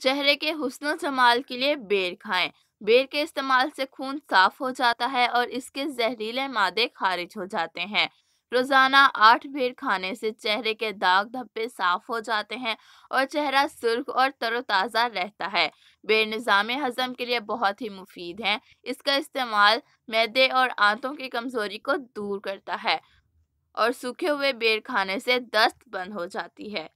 चेहरे के हुसन जमाल के लिए बेर खाएं बेर के इस्तेमाल से खून साफ हो जाता है और इसके जहरीले मादे खारिज हो जाते हैं रोजाना आठ बेर खाने से चेहरे के दाग धब्बे साफ हो जाते हैं और चेहरा सुर्ख और तरोताज़ा रहता है बेर निज़ाम हज़म के लिए बहुत ही मुफीद हैं इसका इस्तेमाल मैदे और आंतों की कमज़ोरी को दूर करता है और सूखे हुए बेर खाने से दस्त बंद हो जाती है